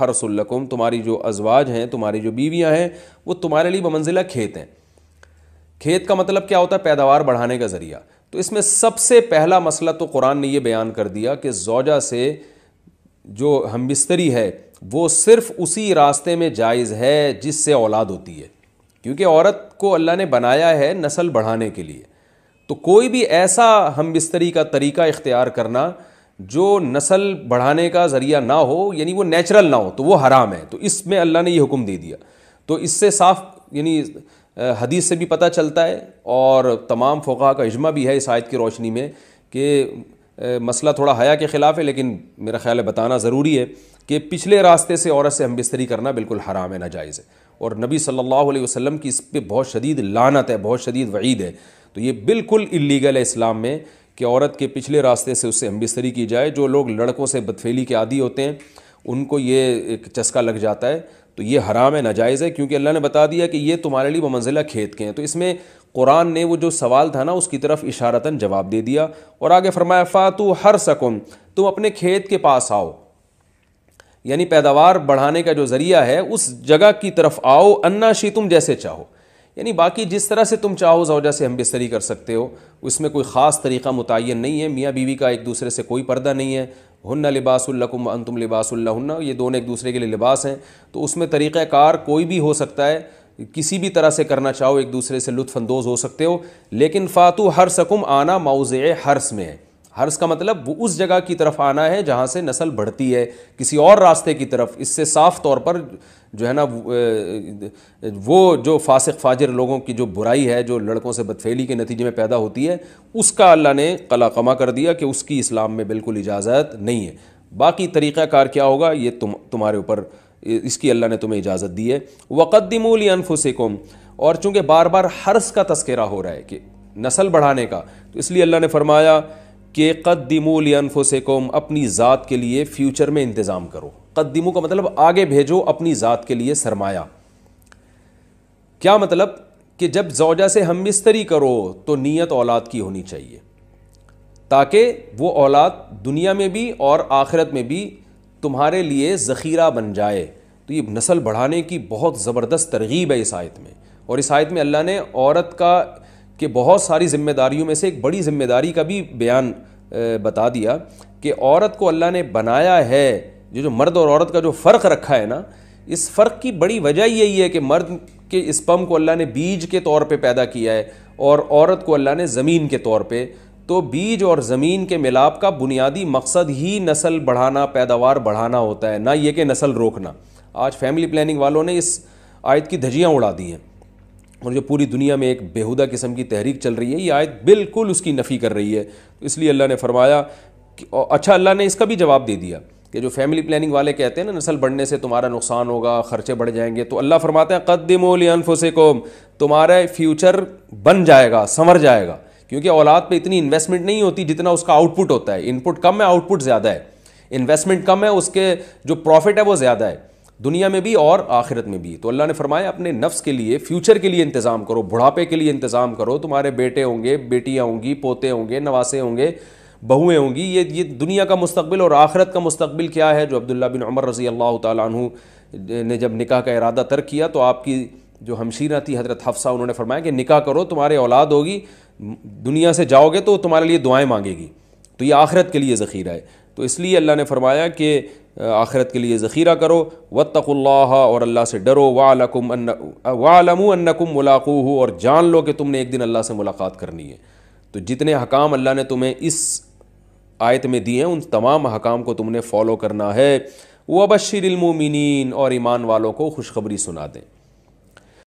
हरसुल्लकुम तुम्हारी जो अजवाज हैं तुम्हारी जो बीवियाँ हैं वो तुम्हारे लिए बमंजिला खेत हैं खेत का मतलब क्या होता है पैदावार बढ़ाने का ज़रिया तो इसमें सबसे पहला मसला तो कुरान ने ये बयान कर दिया कि जोजा से जो हम बिस्तरी है वो सिर्फ उसी रास्ते में जायज़ है जिससे औलाद होती है क्योंकि औरत को अल्लाह ने बनाया है नस्ल बढ़ाने के लिए तो कोई भी ऐसा हम बिस्तरी का तरीका इख्तियार करना जो नस्ल बढ़ाने का ज़रिया ना हो यानी वो नेचुरल ना हो तो वो हराम है तो इसमें अल्लाह ने ये हुक्म दे दिया तो इससे साफ यानी हदीस से भी पता चलता है और तमाम फ़ोका का इजमा भी है इस आयत की रोशनी में कि मसला थोड़ा हया के ख़िलाफ़ है लेकिन मेरा ख्याल है बताना ज़रूरी है कि पिछले रास्ते से औरत से हम बिस्तरी करना बिल्कुल हराम है नाजायज़ है और नबी सल्लल्लाहु अलैहि वसल्लम की इस पर बहुत शदीद लानत है बहुत शदीद वईद है तो ये बिल्कुल इलीगल है इस्लाम में कि औरत के पिछले रास्ते से उससे बिस्तरी की जाए जो लोग लड़कों से बदफेली के आदि होते हैं उनको ये एक चस्का लग जाता है तो ये हराम है नाजायज़ है क्योंकि अल्लाह ने बता दिया कि ये तुम्हारे लिए बमंजिला खेत के हैं तो इसमें कुरान ने वो जो सवाल था ना उसकी तरफ इशारता जवाब दे दिया और आगे फरमाया फ़ातु हर सकुन तुम अपने खेत के पास आओ यानी पैदावार बढ़ाने का जो ज़रिया है उस जगह की तरफ आओ अन्ना शी तुम जैसे चाहो यानी बाकी जिस तरह से तुम चाहो जौजा से हम बिस्तरी कर सकते हो उसमें कोई ख़ास तरीका मुतन नहीं है मियाँ बीवी का एक दूसरे से कोई पर्दा नहीं है हन्ना लिबासकुम अंतुम लिबासल्ला ये दोनों एक दूसरे के लिए लिबास हैं तो उसमें तरीक़ाकार कोई भी हो सकता है किसी भी तरह से करना चाहो एक दूसरे से लुफानंदोज़ हो सकते हो लेकिन फ़ातु हर सकुम आना मौज़ हर्स में है हर्स का मतलब वो उस जगह की तरफ आना है जहाँ से नस्ल बढ़ती है किसी और रास्ते की तरफ इससे साफ तौर पर जो है ना वो जो फासिक फाजिर लोगों की जो बुराई है जो लड़कों से बदफेली के नतीजे में पैदा होती है उसका अल्लाह ने कलाकमा कर दिया कि उसकी इस्लाम में बिल्कुल इजाज़त नहीं है बाकी तरीक़ाकार क्या होगा ये तुम तुम्हारे ऊपर इसकी अल्लाह ने तुम्हें इजाज़त दी है वक़दमूल अनफुसिकुम और चूँकि बार बार हर्स का तस्करा हो रहा है कि नस्ल बढ़ाने का तो इसलिए अल्लाह ने फरमाया कि से कम अपनी ज़ात के लिए फ्यूचर में इंतज़ाम करो कदमो का मतलब आगे भेजो अपनी ज़ात के लिए सरमाया क्या मतलब कि जब जौजा से हम मिस्तरी करो तो नीयत औलाद की होनी चाहिए ताकि वो औलाद दुनिया में भी और आखिरत में भी तुम्हारे लिए ज़ख़ीरा बन जाए तो ये नस्ल बढ़ाने की बहुत ज़बरदस्त तरगीब है इस आयत में और इस आयत में अल्लाह ने औरत का कि बहुत सारी जिम्मेदारियों में से एक बड़ी जिम्मेदारी का भी बयान बता दिया कि औरत को अल्लाह ने बनाया है जो जो मर्द और औरत का जो फ़र्क रखा है ना इस फ़र्क की बड़ी वजह यही है कि मर्द के इस्पम को अल्लाह ने बीज के तौर पे पैदा किया है और औरत को अल्लाह ने ज़मीन के तौर पे तो बीज और ज़मीन के मिलाप का बुनियादी मकसद ही नस्ल बढ़ाना पैदावार बढ़ाना होता है ना ये कि नस्ल रोकना आज फैमिली प्लानिंग वालों ने इस आयत की धजियाँ उड़ा दी हैं और जो पूरी दुनिया में एक बेहुदा किस्म की तहरीक चल रही है ये आयत बिल्कुल उसकी नफ़ी कर रही है तो इसलिए अल्लाह ने फरमाया कि अच्छा अल्लाह ने इसका भी जवाब दे दिया कि जो फैमिली प्लानिंग वाले कहते हैं ना नस्ल बढ़ने से तुम्हारा नुकसान होगा ख़र्चे बढ़ जाएंगे तो अल्लाह फरमाते हैं कद्दमोलियनफुसे को तुम्हारा फ्यूचर बन जाएगा संवर जाएगा क्योंकि औलाद पर इतनी इन्वेस्टमेंट नहीं होती जितना उसका आउटपुट होता है इनपुट कम है आउटपुट ज़्यादा है इन्वेस्टमेंट कम है उसके जो प्रॉफिट है वो ज़्यादा है दुनिया में भी और आखिरत में भी तो अल्लाह ने फरमाया अपने नफ्स के लिए फ्यूचर के लिए इंतज़ाम करो बुढ़ापे के लिए इंतज़ाम करो तुम्हारे बेटे होंगे बेटियाँ होंगी पोते होंगे नवासे होंगे बहुएँ होंगी ये ये दुनिया का मुस्तबिल और आखिरत का मुस्तबिल क्या है जो अब्दुल्ला बिन उमर रज़ी अल्लाह तु ने जब निकाह का इरादा तर्क किया तो आपकी जो हमशीरा थी हज़रत हफ्सा उन्होंने फरमाया कि निकाह करो तुम्हारे औलाद होगी दुनिया से जाओगे तो तुम्हारे लिए दुआएं मांगेगी तो ये आखिरत के लिए ज़ख़ीरा है तो इसलिए अल्लाह ने फरमाया कि आखरत के लिए ज़ख़ीरा करो वत्तल्ला और अल्लाह से डरो वालकुम वालमू अन्नकुम मुलाकू और जान लो कि तुमने एक दिन अल्लाह से मुलाकात करनी है तो जितने हकाम अल्लाह ने तुम्हें इस आयत में दिए हैं उन तमाम हकाम को तुमने फ़ॉलो करना है वबशरमिन और ईमान वालों को खुशखबरी सुना दें